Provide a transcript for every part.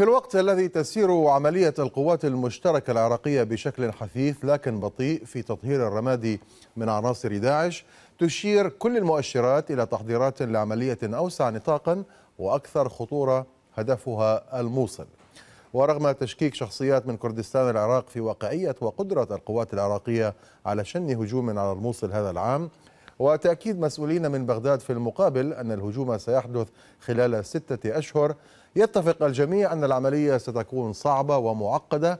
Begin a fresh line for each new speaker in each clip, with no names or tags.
في الوقت الذي تسير عملية القوات المشتركة العراقية بشكل حثيث لكن بطيء في تطهير الرماد من عناصر داعش تشير كل المؤشرات إلى تحضيرات لعملية أوسع نطاقا وأكثر خطورة هدفها الموصل ورغم تشكيك شخصيات من كردستان العراق في واقعية وقدرة القوات العراقية على شن هجوم على الموصل هذا العام وتأكيد مسؤولين من بغداد في المقابل أن الهجوم سيحدث خلال ستة أشهر يتفق الجميع أن العملية ستكون صعبة ومعقدة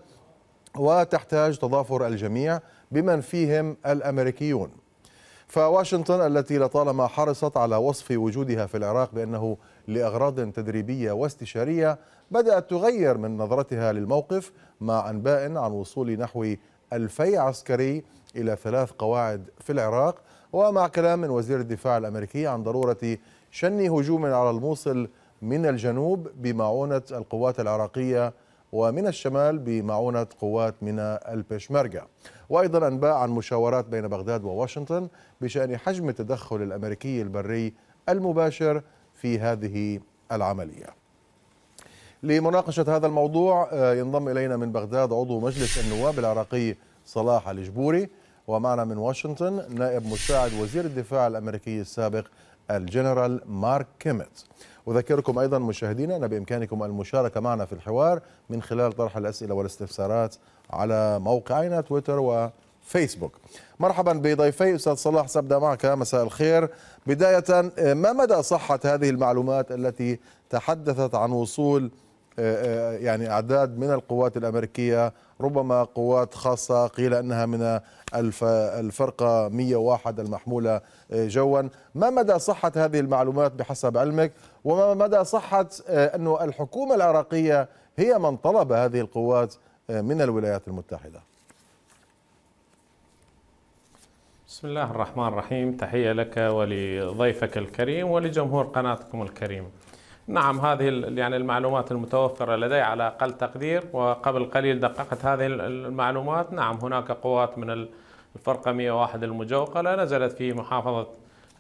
وتحتاج تضافر الجميع بمن فيهم الأمريكيون فواشنطن التي لطالما حرصت على وصف وجودها في العراق بأنه لأغراض تدريبية واستشارية بدأت تغير من نظرتها للموقف مع أنباء عن وصول نحو ألفي عسكري إلى ثلاث قواعد في العراق ومع كلام من وزير الدفاع الأمريكي عن ضرورة شن هجوم على الموصل من الجنوب بمعونة القوات العراقية ومن الشمال بمعونة قوات من البشمركة وأيضا أنباء عن مشاورات بين بغداد وواشنطن بشأن حجم التدخل الأمريكي البري المباشر في هذه العملية لمناقشة هذا الموضوع آه، ينضم إلينا من بغداد عضو مجلس النواب العراقي صلاح الجبوري ومعنا من واشنطن نائب مساعد وزير الدفاع الأمريكي السابق الجنرال مارك كيميت أذكركم أيضا مشاهدينا أن بإمكانكم المشاركة معنا في الحوار من خلال طرح الأسئلة والاستفسارات على موقعنا تويتر وفيسبوك مرحبا بضيفي أستاذ صلاح سبدأ معك مساء الخير بداية ما مدى صحة هذه المعلومات التي تحدثت عن وصول آه، آه، يعني أعداد من القوات الأمريكية ربما قوات خاصة قيل أنها من الفرقة 101 المحمولة آه، جوا ما مدى صحة هذه المعلومات بحسب علمك وما مدى صحة انه الحكومة العراقية هي من طلب هذه القوات من الولايات المتحدة
بسم الله الرحمن الرحيم تحية لك ولضيفك الكريم ولجمهور قناتكم الكريم نعم هذه يعني المعلومات المتوفرة لدي على أقل تقدير وقبل قليل دققت هذه المعلومات نعم هناك قوات من الفرقة 101 المجوقلة نزلت في محافظة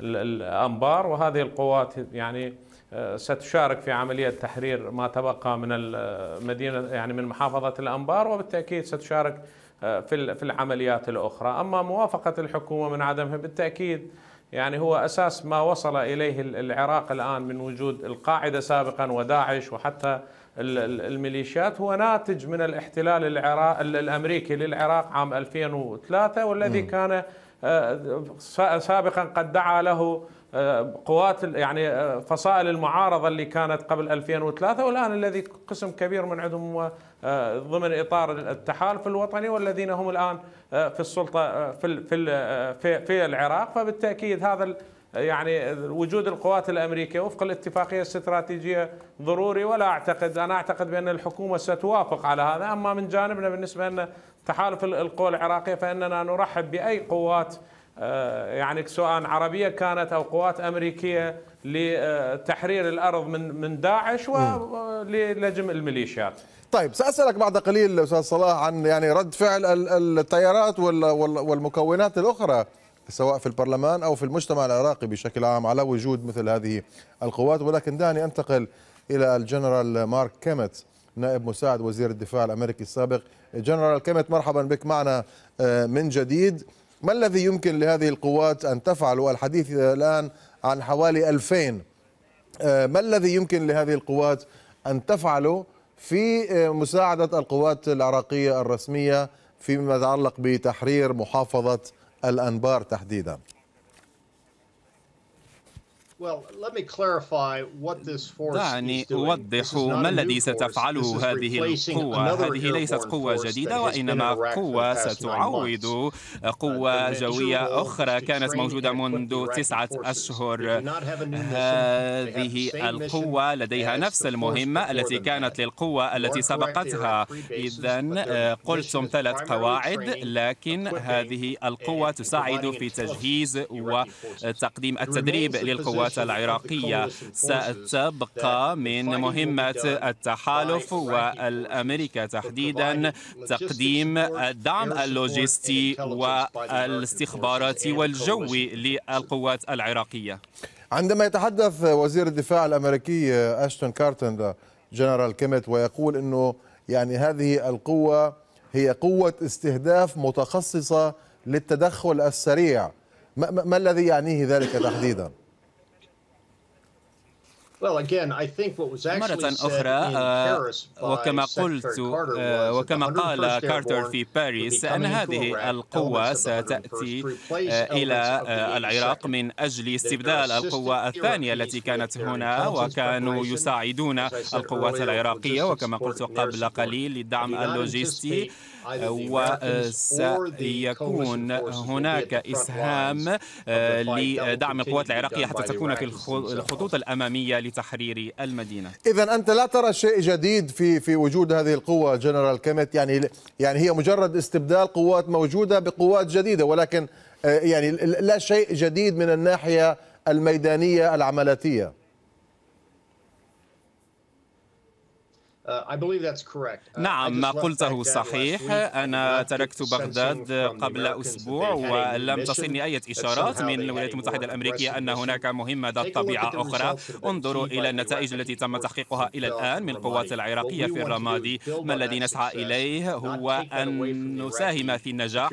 الأنبار وهذه القوات يعني آه، ستشارك في عملية تحرير ما تبقى من المدينة يعني من محافظة الأنبار وبالتأكيد ستشارك آه، في العمليات الأخرى أما موافقة الحكومة من عدمها بالتأكيد يعني هو أساس ما وصل إليه العراق الآن من وجود القاعدة سابقا وداعش وحتى الميليشيات هو ناتج من الاحتلال العراق الأمريكي للعراق عام 2003 والذي كان آه، سابقا قد دعا له قوات يعني آه، فصائل المعارضه اللي كانت قبل 2003 والان الذي قسم كبير من عندهم آه، ضمن اطار التحالف الوطني والذين هم الان آه، في السلطه في في في العراق فبالتاكيد هذا يعني وجود القوات الامريكيه وفق الاتفاقيه الاستراتيجيه ضروري ولا اعتقد انا اعتقد بان الحكومه ستوافق على هذا اما من جانبنا بالنسبه لنا تحالف القوى العراقيه فاننا نرحب باي قوات آه، يعني سواء عربيه كانت او قوات امريكيه لتحرير الارض من من داعش ولجم الميليشيات.
طيب ساسالك بعد قليل استاذ صلاح عن يعني رد فعل التيارات والمكونات الاخرى سواء في البرلمان او في المجتمع العراقي بشكل عام على وجود مثل هذه القوات ولكن دعني انتقل الى الجنرال مارك كيمت نائب مساعد وزير الدفاع الامريكي السابق جنرال كيمت مرحبا بك معنا آه، من جديد ما الذي يمكن لهذه القوات أن تفعل والحديث الآن عن حوالي ألفين آه، ما الذي يمكن لهذه القوات أن تفعله في آه، مساعدة القوات العراقية الرسمية فيما يتعلق بتحرير محافظة الأنبار تحديداً
دعني أوضح ما الذي ستفعله هذه القوة هذه ليست قوة جديدة وإنما قوة ستعوض قوة uh, جوية أخرى كانت موجودة منذ تسعة أشهر هذه القوة لديها نفس المهمة التي كانت للقوة التي سبقتها إذا قلتم ثلاث قواعد لكن هذه القوة تساعد في تجهيز وتقديم التدريب للقوات القوات العراقية ستبقى من مهمة التحالف والأمريكا تحديدا تقديم الدعم اللوجستي والاستخباراتي والجوي للقوات العراقية
عندما يتحدث وزير الدفاع الأمريكي أشتون كارتن جنرال كيميت ويقول أنه يعني هذه القوة هي قوة استهداف متخصصة للتدخل السريع ما, ما الذي يعنيه ذلك تحديدا؟
مرة أخرى آه، وكما قلت آه، وكما قال كارتر في باريس أن هذه القوة ستأتي آه، إلى العراق من أجل استبدال القوة الثانية التي كانت هنا وكانوا يساعدون القوات العراقية وكما قلت قبل قليل للدعم اللوجستي وسيكون uh, uh, هناك إسهام uh, لدعم القوات العراقية حتى تكون في الخطوط الأمامية لتحرير المدينة
إذا أنت لا ترى شيء جديد في في وجود هذه القوة جنرال كيميت يعني يعني هي مجرد استبدال قوات موجودة بقوات جديدة ولكن آه، يعني لا شيء جديد من الناحية الميدانية العملياتية
Uh, uh, نعم ما قلته صحيح أنا تركت بغداد قبل أسبوع ولم تصلني أي إشارات من الولايات المتحدة الأمريكية أن هناك مهمة ذات طبيعة أخرى انظروا إلى النتائج التي تم تحقيقها إلى الآن من القوات العراقية في الرمادي ما الذي نسعى إليه هو أن نساهم في النجاح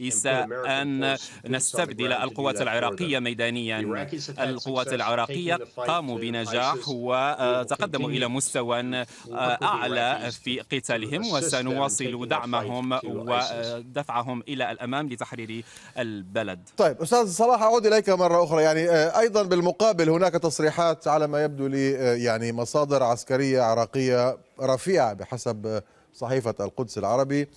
إساء أن نستبدل القوات العراقية ميدانيا القوات العراقية قاموا بنجاح وتقدموا إلى مستوى آه، أعلى في قتالهم وسنواصل دعمهم ودفعهم إلى الأمام لتحرير البلد
طيب أستاذ صلاح أعود إليك مرة أخرى يعني آه، أيضا بالمقابل هناك تصريحات على ما يبدو لي آه، يعني مصادر عسكرية عراقية رفيعة بحسب صحيفة القدس العربي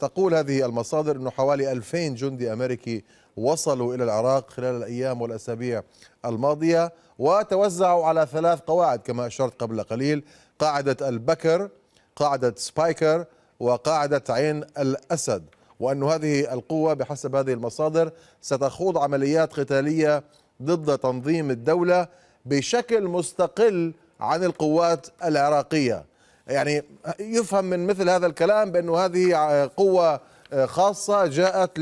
تقول هذه المصادر أنه حوالي 2000 جندي أمريكي وصلوا إلى العراق خلال الأيام والأسابيع الماضية وتوزعوا على ثلاث قواعد كما أشرت قبل قليل قاعدة البكر قاعدة سبايكر وقاعدة عين الأسد وأن هذه القوة بحسب هذه المصادر ستخوض عمليات قتالية ضد تنظيم الدولة بشكل مستقل عن القوات العراقية يعني يفهم من مثل هذا الكلام بأن هذه قوة خاصة جاءت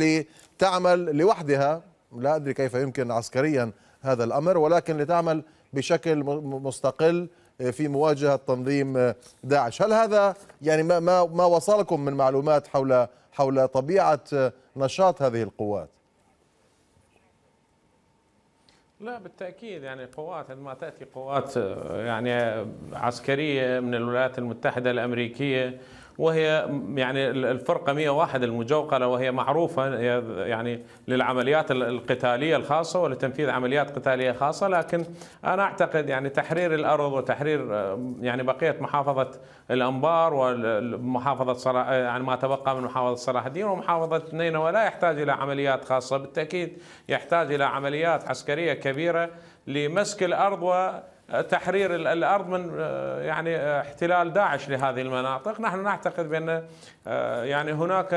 تعمل لوحدها لا أدري كيف يمكن عسكريا هذا الأمر ولكن لتعمل بشكل مستقل في مواجهة تنظيم داعش هل هذا يعني ما, ما, ما وصلكم من معلومات حول حول طبيعة نشاط هذه القوات
لا بالتاكيد يعني قوات عندما تاتي قوات
آه، يعني عسكريه
من الولايات المتحده الامريكيه وهي يعني الفرقة 101 المجوقلة وهي معروفة يعني للعمليات القتالية الخاصة ولتنفيذ عمليات قتالية خاصة لكن أنا أعتقد يعني تحرير الأرض وتحرير آه، يعني بقية محافظة الأنبار ومحافظة صلاح آه، يعني ما تبقى من محافظة صلاح الدين ومحافظة نينوى لا يحتاج إلى عمليات خاصة بالتأكيد يحتاج إلى عمليات عسكرية كبيرة لمسك الأرض و تحرير الارض من آه، يعني آه، احتلال داعش لهذه المناطق، نحن نعتقد بان آه، يعني هناك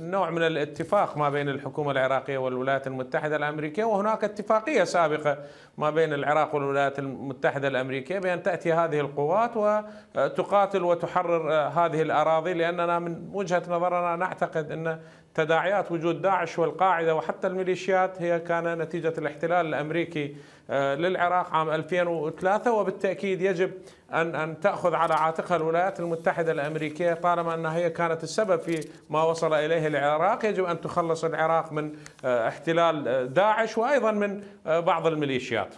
نوع من الاتفاق ما بين الحكومه العراقيه والولايات المتحده الامريكيه وهناك اتفاقيه سابقه ما بين العراق والولايات المتحدة الأمريكية بأن تأتي هذه القوات وتقاتل وتحرر هذه الأراضي لأننا من وجهة نظرنا نعتقد أن تداعيات وجود داعش والقاعدة وحتى الميليشيات هي كان نتيجة الاحتلال الأمريكي للعراق عام 2003 وبالتأكيد يجب أن أن تأخذ على عاتقها الولايات المتحدة الأمريكية طالما أنها هي كانت السبب في ما وصل إليه العراق يجب أن تخلص العراق من آه، احتلال آه، داعش وأيضا من آه، بعض الميليشيات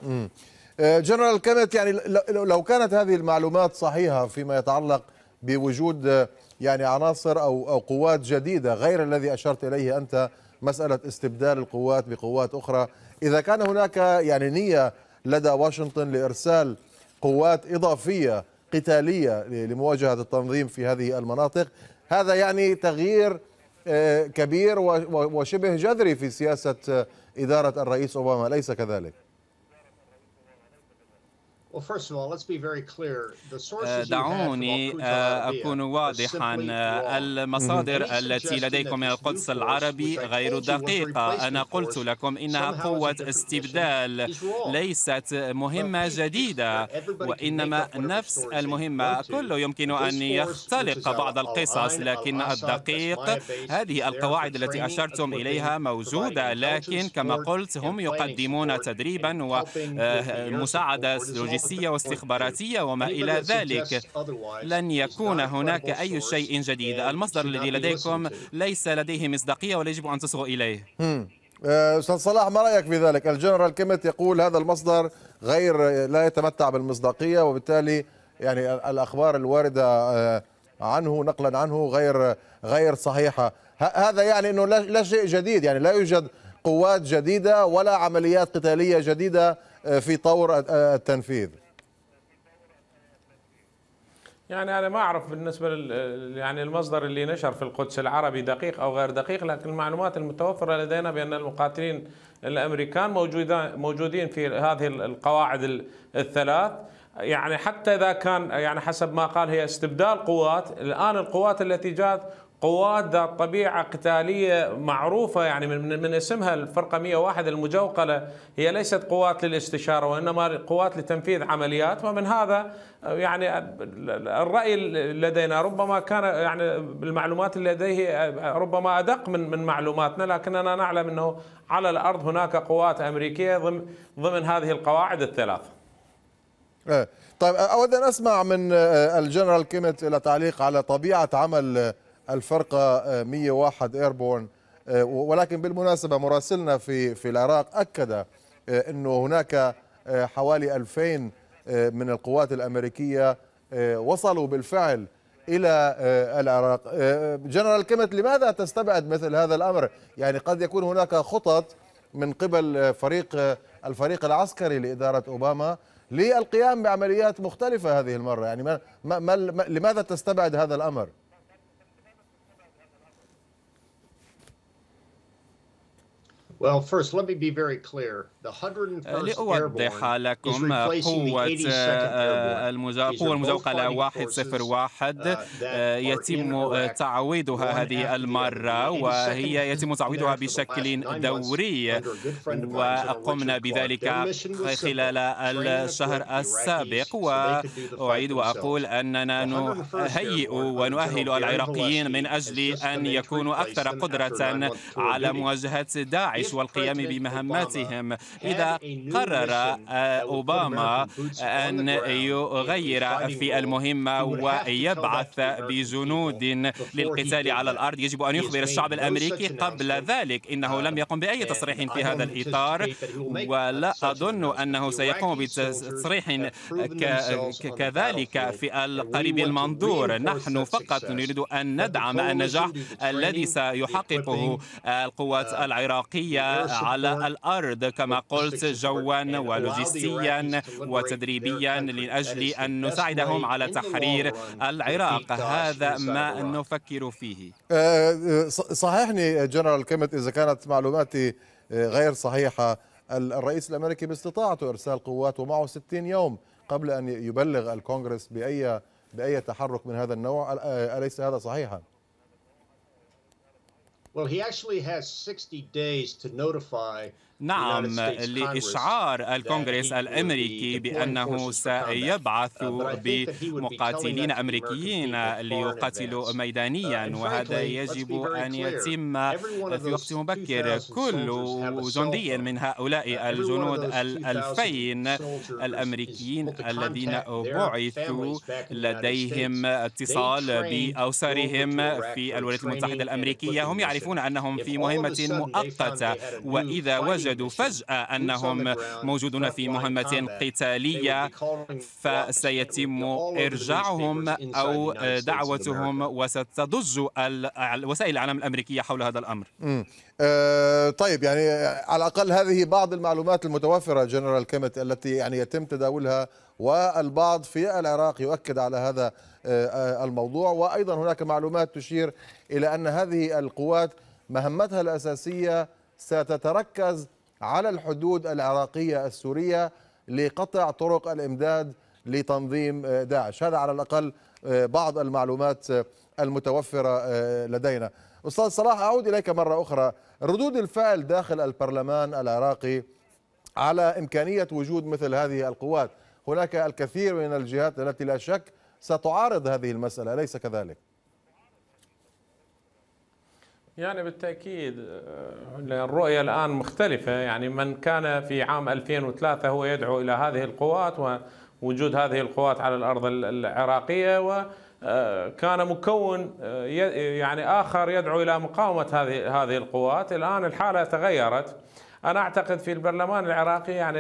جنرال كانت يعني لو كانت هذه المعلومات صحيحة فيما يتعلق بوجود يعني عناصر أو أو قوات جديدة غير الذي أشرت إليه أنت مسألة استبدال القوات بقوات أخرى إذا كان هناك يعني نية لدى واشنطن لإرسال قوات إضافية قتالية لمواجهة التنظيم في هذه المناطق هذا يعني تغيير آه، كبير وشبه جذري في سياسة آه، إدارة الرئيس أوباما أليس كذلك؟
دعوني آه، أكون واضحا آه، المصادر التي لديكم من القدس العربي غير دقيقة أنا قلت لكم إنها قوة استبدال ليست مهمة جديدة وإنما نفس المهمة كل يمكن أن يختلق بعض القصص لكن الدقيق هذه القواعد التي أشرتم إليها موجودة لكن كما قلت هم يقدمون تدريبا ومساعدة آه، لوجستية سياسية واستخباراتية وما إلى ذلك لن يكون هناك أي شيء جديد المصدر الذي لديكم ليس لديه مصداقية ولا يجب أن تصغوا إليه
آه، أستاذ صلاح ما رأيك في ذلك الجنرال كيمت يقول هذا المصدر غير لا يتمتع بالمصداقية وبالتالي يعني الأخبار الواردة آه، عنه نقلا عنه غير غير صحيحة هذا يعني أنه لا شيء جديد يعني لا يوجد قوات جديدة ولا عمليات قتالية جديدة آه، في طور آه، التنفيذ
يعني انا ما اعرف بالنسبه لل يعني المصدر اللي نشر في القدس العربي دقيق او غير دقيق لكن المعلومات المتوفره لدينا بان المقاتلين الامريكان موجودين موجودين في هذه القواعد الثلاث يعني حتى اذا كان يعني حسب ما قال هي استبدال قوات الان القوات التي جاءت قوات ذات طبيعة قتالية معروفة يعني من, من اسمها الفرقة 101 المجوقلة هي ليست قوات للاستشارة وإنما قوات لتنفيذ عمليات ومن هذا يعني الرأي لدينا ربما كان يعني المعلومات اللي لديه ربما أدق من من معلوماتنا لكننا نعلم أنه على الأرض هناك قوات أمريكية ضمن, ضمن هذه القواعد الثلاث
إيه. طيب أود أن أسمع من الجنرال كيمت إلى تعليق على طبيعة عمل الفرقة 101 آه، ايربورن آه، ولكن بالمناسبة مراسلنا في في العراق أكد آه، أنه هناك حوالي 2000 من القوات الأمريكية وصلوا بالفعل إلى العراق جنرال كيمت لماذا تستبعد مثل هذا الأمر يعني قد يكون هناك خطط من قبل فريق الفريق العسكري لإدارة أوباما للقيام بعمليات مختلفة هذه المرة يعني ما ما لماذا تستبعد هذا الأمر؟
لأوضح لكم قوة القوة المزوقلة 101 يتم تعويضها هذه المرة وهي يتم تعويضها بشكل دوري وقمنا بذلك خلال الشهر السابق وأعيد وأقول أننا نهيئ ونؤهل العراقيين من أجل أن يكونوا أكثر قدرة على مواجهة داعش والقيام بمهماتهم إذا قرر آه، أوباما أن يغير في المهمة ويبعث بجنود للقتال على الأرض يجب أن يخبر الشعب الأمريكي قبل ذلك إنه um, لم يقم بأي تصريح في هذا الإطار ولا أظن أنه سيقوم بتصريح كذلك في القريب المنظور نحن فقط نريد أن ندعم النجاح الذي سيحققه القوات uh, العراقية على الأرض كما قلت جوا ولوجستيا وتدريبيا لأجل أن نساعدهم على تحرير العراق هذا ما نفكر فيه
آه، آه، صححني آه، جنرال كيمت إذا كانت معلوماتي غير صحيحة الرئيس الأمريكي باستطاعته إرسال قوات ومعه 60 يوم قبل أن يبلغ الكونغرس بأي بأي تحرك من هذا النوع أليس هذا صحيحا؟
Well, he actually has 60 days to notify نعم لإشعار الكونغرس الأمريكي بأنه سيبعث بمقاتلين uh, أمريكيين ليقاتلوا ميدانيا uh, وهذا يجب أن يتم في وقت مبكر كل جندي من هؤلاء uh, الجنود الألفين الأمريكيين الذين بعثوا لديهم اتصال بأوسرهم في الولايات المتحدة الأمريكية هم يعرفون أنهم في مهمة مؤقتة وإذا وجدوا يوجد فجأة أنهم موجودون في مهمة قتالية فسيتم إرجاعهم أو دعوتهم وستضج وسائل الإعلام الأمريكية حول هذا الأمر
أه طيب يعني على الأقل هذه بعض المعلومات المتوفرة جنرال كيمت التي يعني يتم تداولها والبعض في العراق يؤكد على هذا آه، آه، الموضوع وأيضا هناك معلومات تشير إلى أن هذه القوات مهمتها الأساسية ستتركز على الحدود العراقية السورية لقطع طرق الإمداد لتنظيم داعش هذا على الأقل آه، بعض المعلومات آه، المتوفرة آه، لدينا أستاذ صلاح أعود إليك مرة أخرى ردود الفعل داخل البرلمان العراقي على إمكانية وجود مثل هذه القوات هناك الكثير من الجهات التي لا شك ستعارض هذه المسألة أليس كذلك؟
يعني بالتأكيد آه، الرؤية الآن مختلفة يعني من كان في عام 2003 هو يدعو إلى هذه القوات ووجود هذه القوات على الأرض العراقية و آه، كان مكون آه، يعني اخر يدعو الى مقاومه هذه هذه القوات، الان الحاله تغيرت. انا اعتقد في البرلمان العراقي يعني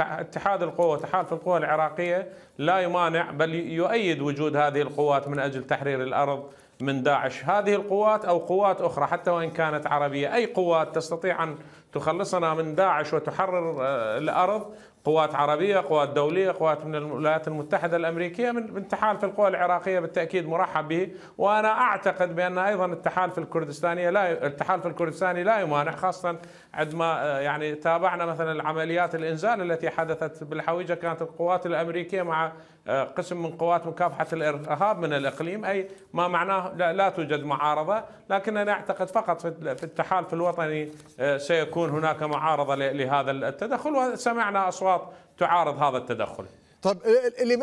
اتحاد القوى تحالف القوى العراقيه لا يمانع بل يؤيد وجود هذه القوات من اجل تحرير الارض من داعش هذه القوات أو قوات أخرى حتى وإن كانت عربية أي قوات تستطيع أن تخلصنا من داعش وتحرر آه، الارض قوات عربيه، قوات دوليه، قوات من الولايات المتحده الامريكيه من تحالف القوى العراقيه بالتاكيد مرحب به، وانا اعتقد بان ايضا التحالف الكردستانيه لا التحالف الكردستاني لا يمانع خاصه عندما آه، يعني تابعنا مثلا عمليات الانزال التي حدثت بالحويجه كانت القوات الامريكيه مع آه، قسم من قوات مكافحه الارهاب من الاقليم اي ما معناه لا, توجد معارضه، لكن انا اعتقد فقط في التحالف الوطني سيكون يكون هناك معارضه لهذا التدخل وسمعنا اصوات تعارض هذا التدخل.
طب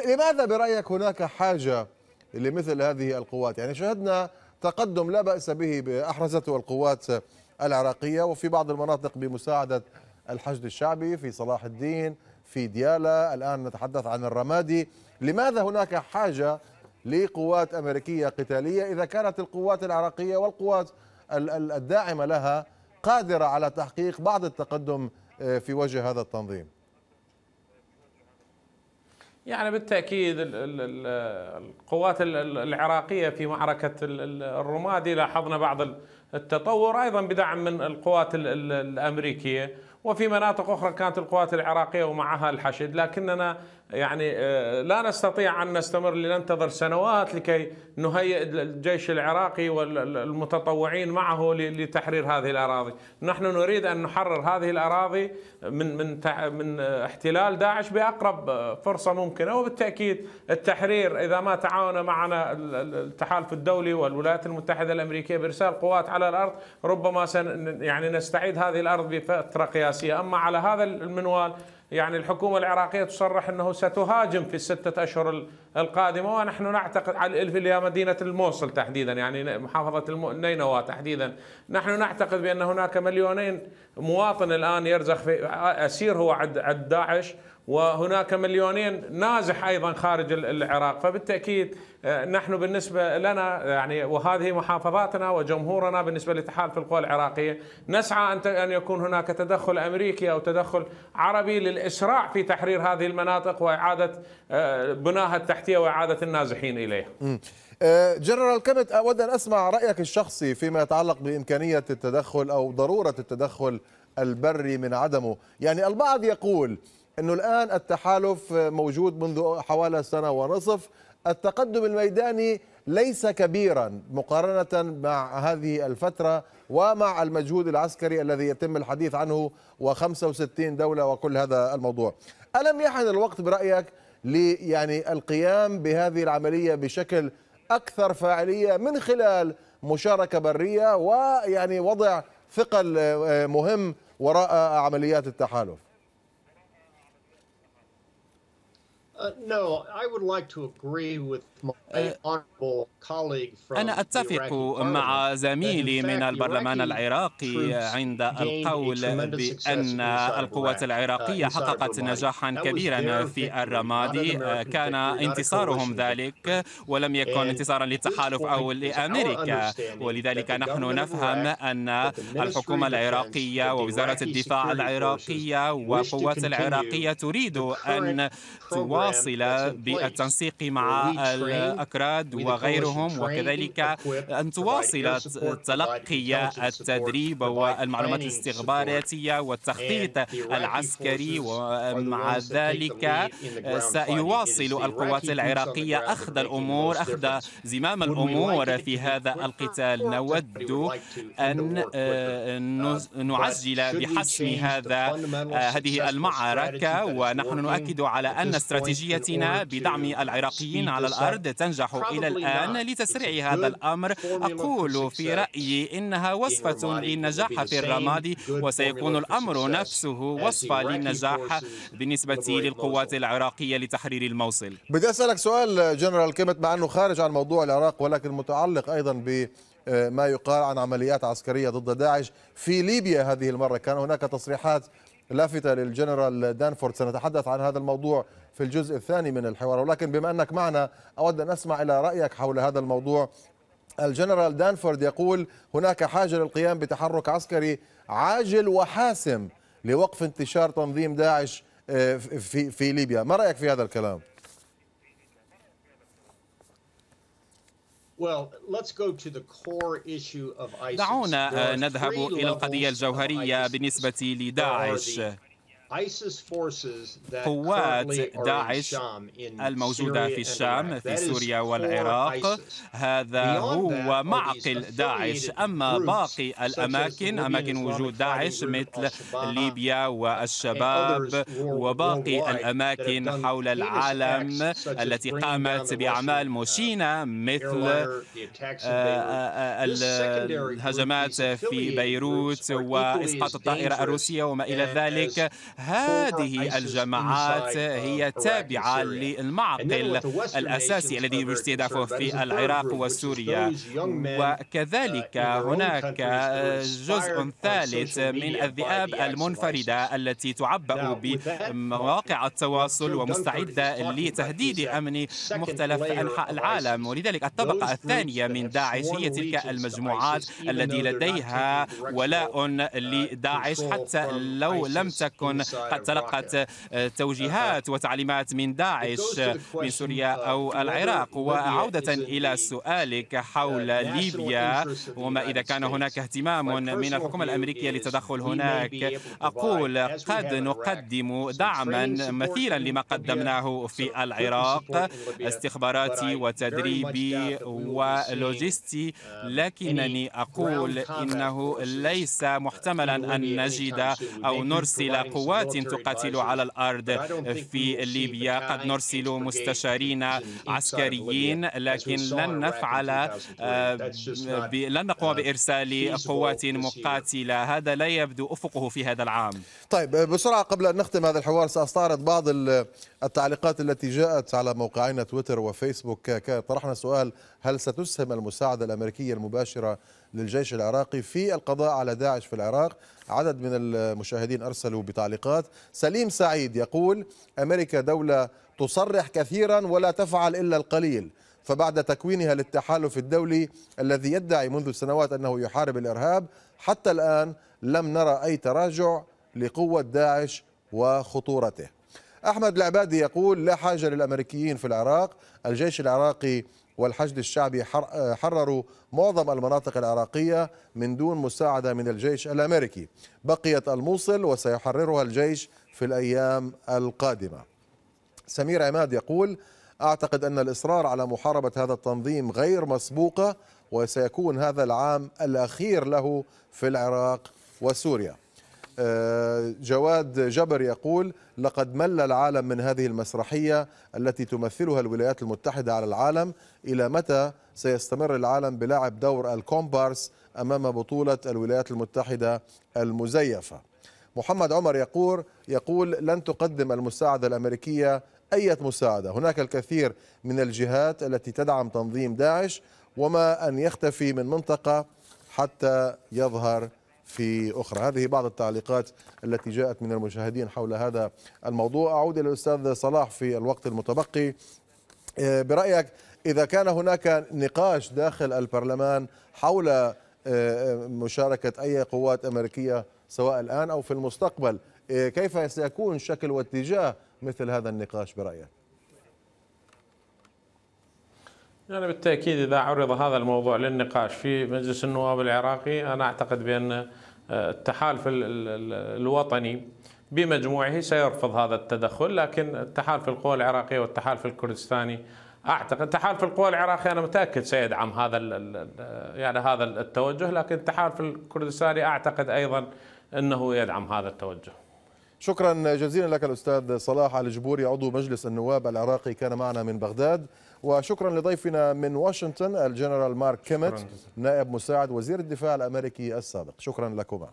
لماذا برايك هناك حاجه لمثل هذه القوات؟ يعني شهدنا تقدم لا باس به احرزته القوات العراقيه وفي بعض المناطق بمساعده الحشد الشعبي في صلاح الدين في ديالا الان نتحدث عن الرمادي لماذا هناك حاجه لقوات امريكيه قتاليه اذا كانت القوات العراقيه والقوات الداعمه لها قادرة على تحقيق بعض التقدم آه، في وجه هذا التنظيم
يعني بالتأكيد القوات العراقية في معركة الرمادي لاحظنا بعض التطور أيضا بدعم من القوات الأمريكية وفي مناطق أخرى كانت القوات العراقية ومعها الحشد لكننا يعني آه، لا نستطيع أن نستمر لننتظر سنوات لكي نهيئ الجيش العراقي والمتطوعين معه لتحرير هذه الأراضي نحن نريد أن نحرر هذه الأراضي من, من, من احتلال داعش بأقرب فرصة ممكنة وبالتأكيد التحرير إذا ما تعاون معنا التحالف الدولي والولايات المتحدة الأمريكية بإرسال قوات على الأرض ربما سن يعني نستعيد هذه الأرض بفترة قياسية أما على هذا المنوال يعني الحكومة العراقية تصرح أنه ستهاجم في الستة أشهر القادمة ونحن نعتقد على الى مدينة الموصل تحديدا يعني محافظة النينوى تحديدا نحن نعتقد بأن هناك مليونين مواطن الآن يرزخ في أسير هو عد داعش وهناك مليونين نازح ايضا خارج العراق فبالتاكيد آه، نحن بالنسبه لنا يعني وهذه محافظاتنا وجمهورنا بالنسبه لتحالف القوى العراقيه نسعى ان ان يكون هناك تدخل امريكي او تدخل عربي للاسراع في تحرير هذه المناطق واعاده آه، بناها التحتيه واعاده النازحين اليها.
آه، جنرال كمت اود ان اسمع رايك الشخصي فيما يتعلق بامكانيه التدخل او ضروره التدخل البري من عدمه، يعني البعض يقول أنه الآن التحالف موجود منذ حوالي سنة ونصف التقدم الميداني ليس كبيرا مقارنة مع هذه الفترة ومع المجهود العسكري الذي يتم الحديث عنه و65 دولة وكل هذا الموضوع ألم يحن الوقت برأيك يعني القيام بهذه العملية بشكل أكثر فاعلية من خلال مشاركة برية ويعني وضع ثقل مهم وراء عمليات التحالف
Uh, no, I would like to agree with my uh, honorable colleague from أنا أتفق مع زميلي من البرلمان العراقي عند القول بأن القوات uh, العراقية حققت نجاحا كبيرا في الرمادي آه، كان انتصارهم ذلك ولم يكن انتصارا للتحالف أو لأمريكا ولذلك نحن نفهم أن الحكومة العراقية ووزارة الدفاع العراقية والقوات العراقية تريد أن تواصل واصلة بالتنسيق مع الأكراد وغيرهم وكذلك أن تواصل تلقي التدريب والمعلومات الاستخباراتية والتخطيط العسكري ومع ذلك سيواصل القوات العراقية أخذ الأمور أخذ زمام الأمور في هذا القتال نود أن آه، نعجل بحسم هذا آه، هذه المعركة ونحن نؤكد على أن استراتيجية خارجيتنا بدعم العراقيين على الأرض تنجح إلى الآن لتسريع هذا الأمر أقول في رأيي إنها وصفة للنجاح في الرمادي وسيكون الأمر نفسه وصفة للنجاح بالنسبة للقوات العراقية لتحرير الموصل
بدي أسألك سؤال جنرال كيمت مع أنه خارج عن موضوع العراق ولكن متعلق أيضا ب آه، ما يقال عن عمليات عسكرية ضد داعش في ليبيا هذه المرة كان هناك تصريحات لافتة للجنرال دانفورد سنتحدث عن هذا الموضوع في الجزء الثاني من الحوار ولكن بما أنك معنا أود أن أسمع إلى رأيك حول هذا الموضوع الجنرال دانفورد يقول هناك حاجة للقيام بتحرك عسكري عاجل وحاسم لوقف انتشار تنظيم داعش آه، في في ليبيا ما رأيك في هذا الكلام؟
دعونا آه، نذهب إلى القضية الجوهرية بالنسبة لداعش قوات داعش الموجودة في الشام في سوريا والعراق هذا هو معقل داعش أما باقي الأماكن أماكن وجود داعش مثل ليبيا والشباب وباقي الأماكن حول العالم التي قامت بأعمال مشينة مثل الهجمات في بيروت وإسقاط الطائرة الروسية وما إلى ذلك هذه الجماعات هي تابعة للمعقل الأساسي الذي يستهدفه في العراق وسوريا uh, وكذلك هناك جزء ثالث من الذئاب المنفردة التي تعبأ بمواقع التواصل ومستعدة لتهديد أمن مختلف أنحاء العالم ولذلك الطبقة الثانية من داعش هي تلك المجموعات التي لديها ولاء لداعش حتى لو لم تكن قد تلقت توجيهات وتعليمات من داعش من سوريا أو العراق وعودة إلى uh, سؤالك uh, حول ليبيا وما إذا كان هناك اهتمام من الحكومة الأمريكية للتدخل هناك أقول قد نقدم دعما مثيرا لما قدمناه في العراق استخباراتي وتدريبي ولوجستي uh, لكنني أقول إنه ليس محتملا أن نجد أو نرسل قوات قوات تقاتل على الأرض في ليبيا قد نرسل مستشارين عسكريين لكن لن نفعل آه، لن نقوم uh, بإرسال قوات مقاتلة هذا لا يبدو أفقه في هذا العام
طيب آه، بسرعة قبل أن نختم هذا الحوار سأستعرض بعض التعليقات التي جاءت على موقعين تويتر وفيسبوك طرحنا سؤال هل ستسهم المساعدة الأمريكية المباشرة للجيش العراقي في القضاء على داعش في العراق عدد من المشاهدين أرسلوا بتعليقات سليم سعيد يقول أمريكا دولة تصرح كثيرا ولا تفعل إلا القليل فبعد تكوينها للتحالف الدولي الذي يدعي منذ سنوات أنه يحارب الإرهاب حتى الآن لم نرى أي تراجع لقوة داعش وخطورته أحمد العبادي يقول لا حاجة للأمريكيين في العراق الجيش العراقي والحشد الشعبي حرروا معظم المناطق العراقية من دون مساعدة من الجيش الأمريكي بقيت الموصل وسيحررها الجيش في الأيام القادمة سمير عماد يقول أعتقد أن الإصرار على محاربة هذا التنظيم غير مسبوقة وسيكون هذا العام الأخير له في العراق وسوريا آه، جواد جبر يقول لقد مل العالم من هذه المسرحية التي تمثلها الولايات المتحدة على العالم إلى متى سيستمر العالم بلعب دور الكومبارس أمام بطولة الولايات المتحدة المزيفة محمد عمر يقول يقول لن تقدم المساعدة الأمريكية أي مساعدة هناك الكثير من الجهات التي تدعم تنظيم داعش وما أن يختفي من منطقة حتى يظهر في أخرى هذه بعض التعليقات التي جاءت من المشاهدين حول هذا الموضوع أعود إلى الأستاذ صلاح في الوقت المتبقي آه، برأيك إذا كان هناك نقاش داخل البرلمان حول آه، آه، مشاركة أي قوات أمريكية سواء الآن أو في المستقبل كيف سيكون شكل واتجاه مثل هذا النقاش برأيك؟
يعني بالتأكيد إذا عرض هذا الموضوع للنقاش في مجلس النواب العراقي أنا أعتقد بأن آه، التحالف الوطني بمجموعه سيرفض هذا التدخل لكن التحالف القوى العراقية والتحالف الكردستاني اعتقد تحالف القوى العراقية انا متاكد سيدعم هذا يعني هذا التوجه لكن التحالف الكردستاني اعتقد ايضا انه يدعم هذا التوجه
شكرا جزيلا لك الاستاذ صلاح الجبوري عضو مجلس النواب العراقي كان معنا من بغداد وشكرا لضيفنا من واشنطن الجنرال مارك كيمت نائب مساعد وزير الدفاع الأمريكي السابق شكرا لكما